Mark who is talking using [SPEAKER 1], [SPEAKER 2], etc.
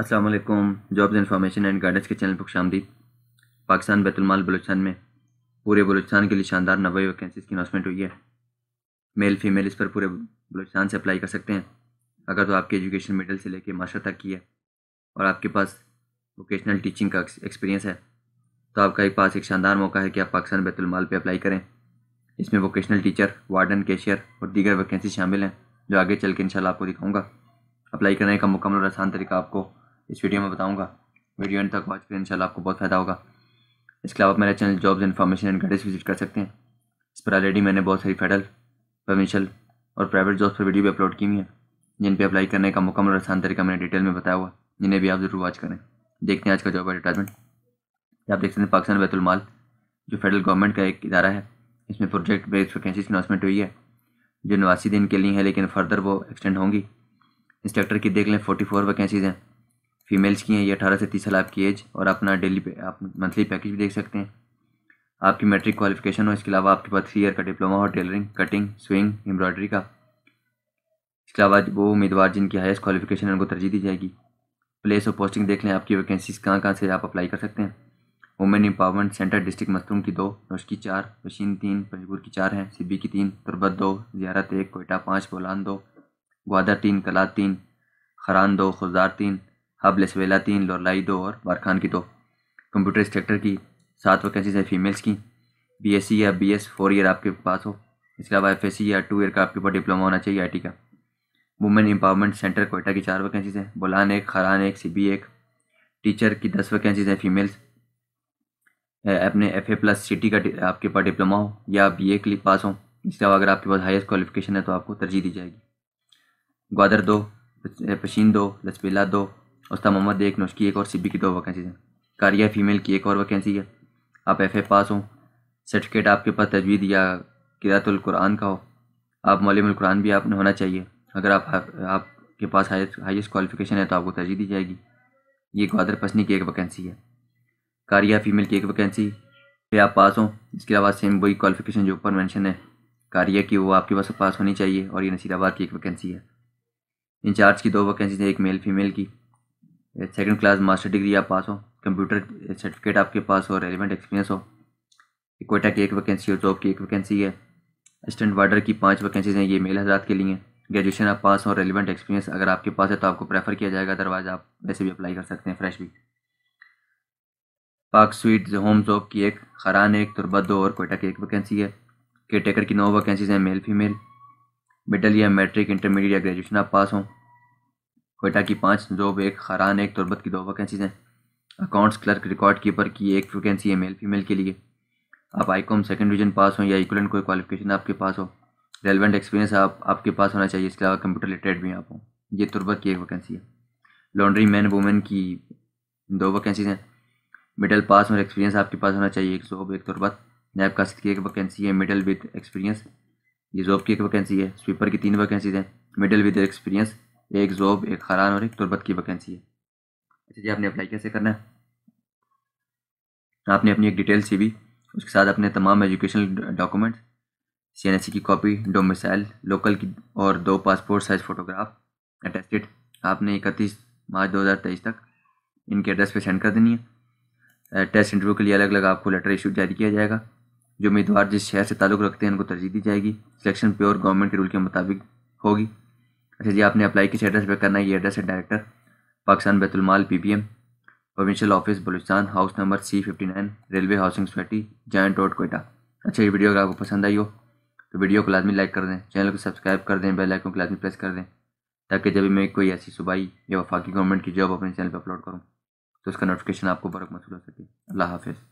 [SPEAKER 1] Aslam jobs information and guidance के channel पर शामदी पाकिस्तान बैतुलमाल बलोचस्तान में पूरे बलोचस्तान के लिए शानदार नवे वैकेंसीज की अनाउंसमेंट हुई है मेल फीमेल इस पर पूरे बलोचस्तान से अप्लाई कर सकते हैं अगर तो आपकी एजुकेशन मिडल से लेकर माशा तक की है और आपके पास वोकेशनल टीचिंग का एक्सपीरियंस है तो आपका एक पास एक शानदार मौका है कि आप पाकिस्तान बैतुलमाल पर अप्लाई करें इसमें वोकेशनल टीचर वार्डन कैशियर और दीगर वैकेंसी शामिल हैं जो आगे चल के इंशाल्लाह आपको दिखाऊँगा अप्लाई करने का मुकम्मल और आसान तरीका आपको इस वीडियो में बताऊँगा वीडियो एंड तक वॉच करें इन आपको बहुत फ़ायदा होगा इसके अलावा मेरा channel jobs information and guidance visit कर सकते हैं इस पर ऑलरेडी मैंने बहुत सारी फेडरल प्रोविंशल और प्राइवेट जॉब्स पर वीडियो भी अपलोड की हुई हैं जिन पर अप्लाई करने का मुकम्मल आसान तरीका मैंने डिटेल में बताया हुआ जिन्हें भी आप ज़रूर वॉच करें देखते हैं आज का जॉब एडवर्टाइजमेंट आप देख सकते हैं पाकिस्तान बैतुलमाल जो फेडरल गवर्नमेंट का एक इदारा है इसमें प्रोजेक्ट बेस वैकेंसी अनाउंसमेंट हुई है जो नवासी दिन के लिए है लेकिन फर्दर वो एक्सटेंड होंगी इंस्ट्रक्टर की देख लें फोर्टी फोर वैकेंसीज़ हैं फीमेल्स की हैं ये अठारह से तीस साल आपकी एज और अपना डेली आप मंथली पैकेज भी देख सकते हैं आपकी मैट्रिक क्वालिफिकेशन हो इसके अलावा आपके पास थ्री ईयर का डिप्लोमा हो टेलरिंग कटिंग स्विंग एम्ब्रॉयडरी का इसके अलावा वो उम्मीदवार जिनकी हाईएस्ट क्वालिफिकेशन है उनको तरजीह दी जाएगी प्लेस और पोस्टिंग देख लें आपकी वैकेंसीज कहाँ कहाँ से आप अप्लाई कर सकते हैं women empowerment centre district Mastung की दो नौश की चार मशीन तीन पंजपुर की चार हैं सिब्बी की तीन तुरबत दो जियारत एक कोयटा पाँच बोलान दो ग्वादर तीन कला तीन खरान दो खुजदार तीन हबल वेला तीन लोरलाई दो और बारखान की दो कंप्यूटर इंस्ट्रक्टर की सात वैकेंसीज हैं फीमेल्स की बी एस सी या बी एस फोर ईयर आपके पास हो इसके अलावा एफ एस सी या टू ईयर का आपके पास डिप्लोमा होना चाहिए आई टी का वुमेन एम्पावरमेंट सेंटर कोयटा की चार वैकेंसीज हैं बुलान एक खरान एक सी बी एक टीचर की दस वैकेंसीज हैं फीमेल्स अपने एफ ए प्लस टी का आपके पास डिप्लोमा हो या बी ए के लिए पास हो इसके अलावा अगर आपके पास हाईएस्ट क्वालिफिकेशन है तो आपको तरजीह दी जाएगी ग्वादर दो पशीन दो लसबेला दो उस्ताद मोहम्मद देकनोश की एक और सिब्बी की दो वैकेंसी हैं कारिया फीमेल की एक और वैकेंसी है आप एफ ए पास हों सर्टिफिकेट आपके पास तजवीद या किरातुल्कुरान का हो आप मौलमकुरान भी आपने होना चाहिए अगर आप आपके पास हाइस्ट क्वालिफिकेशन है तो आपको तरजीह दी जाएगी ये ग्वादर पसनी की एक वैकेंसी है कारिया फीमेल की एक वैकेंसी पे आप पास हों इसके अलावा सेम वही क्वालिफिकेशन जो ऊपर मेंशन है कारिया की वो आपके पास पास होनी चाहिए और ये नसीराबाद की एक वैकेंसी है इंचार्ज की दो वैकेंसी है एक मेल फीमेल की सेकंड क्लास मास्टर डिग्री आप पास हो कंप्यूटर सर्टिफिकेट आपके पास हो रेलिवेंट एक्सपीरियंस हो कोयटा की एक वैकेंसी और जॉब की एक वैकेंसी है असिस्टेंट वार्डर की पाँच वैकेंसीज हैं ये मेल हजरात के लिए ग्रेजुएशन आप पास हो रेलिवेंट एक्सपीरियंस अगर आपके पास है तो आपको प्रेफर किया जाएगा अदरवाइज आप वैसे भी अप्लाई कर सकते हैं फ्रेश भी पाक स्वीट होम जॉब की एक खरान एक तुरबा दो और कोयटा की एक वैकेंसी है केयर टेकर की नौ वैकेंसीज हैं मेल फीमेल मिडल या मैट्रिक इंटरमीडिएट या ग्रेजुएशन आप पास हों कोयटा की पाँच जॉब एक खरान एक तुरबत की दो वैकेंसीज हैं अकाउंट्स क्लर्क रिकॉर्ड कीपर की एक वैकेंसी है मेल फीमेल के लिए आप आई कॉम सेकेंड डिवीजन पास हो या इक्वलेंट कोई क्वालिफिकेशन आपके पास हो रेलिवेंट एक्सपीरियंस आप आपके पास होना चाहिए इसके अलावा कंप्यूटर रिलेटेड भी आप हों ये तुरबत की एक वैकेंसी है लॉन्ड्री मैन वुमेन की दो वैकेंसीज हैं मिडल पास और एक्सपीरियंस आपके पास होना चाहिए एक जॉब एक तुरबत नैब कास्ट की एक वैकेंसी है मिडल विद एक्सपीरियंस ये जॉब की एक वैकेंसी है स्वीपर की तीन वैकेंसीज हैं मिडल विद एक्सपीरियंस एक जॉब एक खरान और एक तुरबत की वैकेंसी है अच्छा जी आपने अप्लाई कैसे करना है आपने अपनी एक डिटेल सी उसके साथ अपने तमाम educational document C N S C की कॉपी डोमिसाइल लोकल की और दो पासपोर्ट साइज़ फ़ोटोग्राफ अटेस्टेड आपने इकतीस मार्च 2023 तक इनके एड्रेस पे सेंड कर देनी है टेस्ट इंटरव्यू के लिए अलग अलग आपको लेटर इशू जारी किया जाएगा जो उम्मीदवार जिस शहर से ताल्लुक़ रखते हैं उनको तरजीह दी जाएगी सिलेक्शन प्योर गवर्नमेंट के रूल के मुताबिक होगी अच्छा जी आपने अप्लाई किस एड्रेस पर करना है ये एड्रेस है director Pakistan Baitulmal P P M provincial office Balochistan house number C fifty nine railway housing society joint road Quetta अच्छा ये वीडियो अगर आपको पसंद आई हो तो वीडियो को लाजमी लाइक कर दें चैनल को सब्सक्राइब कर दें बेल आइकन को लाजमी प्रेस कर दें ताकि जब भी मैं कोई ऐसी सुबाई या वफाकी गवर्नमेंट की जॉब अपने चैनल पर अपलोड करूँ तो उसका नोटिफिकेशन आपको बरक मसूल हो सके अल्लाह हाफिज़